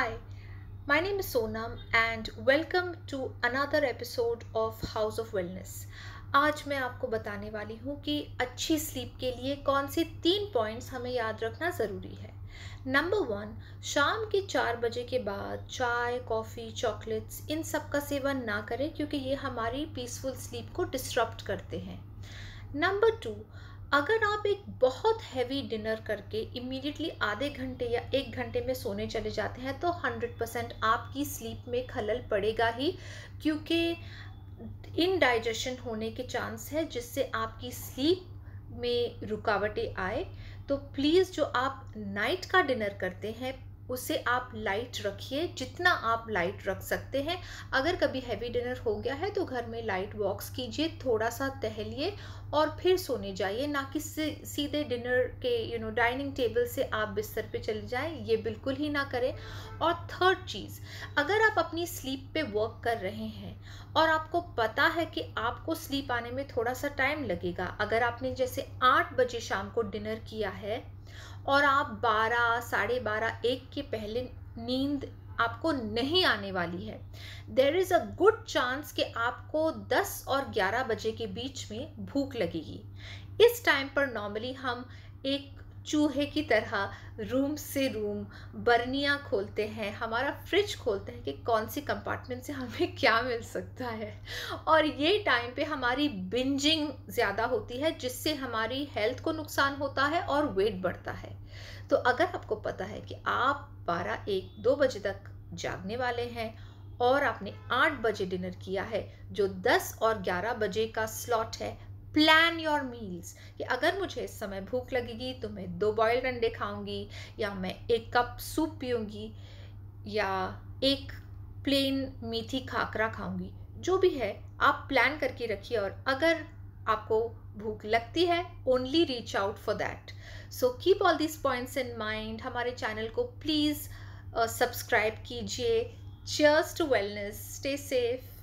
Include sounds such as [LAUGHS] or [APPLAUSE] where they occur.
Hi, my name is Sonam and welcome to another episode of House of Wellness. आज मैं आपको बताने वाली हूँ कि अच्छी स्लीप के लिए कौन से तीन पॉइंट्स हमें याद रखना ज़रूरी है नंबर वन शाम के चार बजे के बाद चाय कॉफ़ी चॉकलेट्स इन सब का सेवन ना करें क्योंकि ये हमारी पीसफुल स्लीप को डिस्टर्ब करते हैं नंबर टू अगर आप एक बहुत हैवी डिनर करके इमीडिएटली आधे घंटे या एक घंटे में सोने चले जाते हैं तो 100 परसेंट आपकी स्लीप में खलल पड़ेगा ही क्योंकि इनडाइजेशन होने के चांस है जिससे आपकी स्लीप में रुकावटें आए तो प्लीज़ जो आप नाइट का डिनर करते हैं उसे आप लाइट रखिए जितना आप लाइट रख सकते हैं अगर कभी हैवी डिनर हो गया है तो घर में लाइट वॉक्स कीजिए थोड़ा सा टहलिए और फिर सोने जाइए ना कि सीधे डिनर के यू नो डाइनिंग टेबल से आप बिस्तर पे चले जाएं ये बिल्कुल ही ना करें और थर्ड चीज़ अगर आप अपनी स्लीप पे वर्क कर रहे हैं और आपको पता है कि आपको स्लीप आने में थोड़ा सा टाइम लगेगा अगर आपने जैसे आठ बजे शाम को डिनर किया है और आप बारह साढ़े बारह एक के पहले नींद आपको नहीं आने वाली है there is a good chance कि आपको 10 और 11 बजे के बीच में भूख लगेगी इस टाइम पर नॉर्मली हम एक चूहे की तरह रूम से रूम बर्नियाँ खोलते हैं हमारा फ्रिज खोलते हैं कि कौन सी कंपार्टमेंट से हमें [LAUGHS] क्या मिल सकता है और ये टाइम पे हमारी बिंजिंग ज़्यादा होती है जिससे हमारी हेल्थ को नुकसान होता है और वेट बढ़ता है तो अगर आपको पता है कि आप बारह एक दो बजे तक जागने वाले हैं और आपने आठ बजे डिनर किया है जो दस और ग्यारह बजे का स्लॉट है प्लान योर मील्स कि अगर मुझे इस समय भूख लगेगी तो मैं दो बॉयल्ड अंडे खाऊंगी या मैं एक कप सूप पीऊँगी या एक प्लेन मीठी खाकरा खाऊंगी जो भी है आप प्लान करके रखिए और अगर आपको भूख लगती है only reach out for that so keep all this points in mind हमारे चैनल को प्लीज़ सब्सक्राइब uh, कीजिए जस्ट वेलनेस स्टे सेफ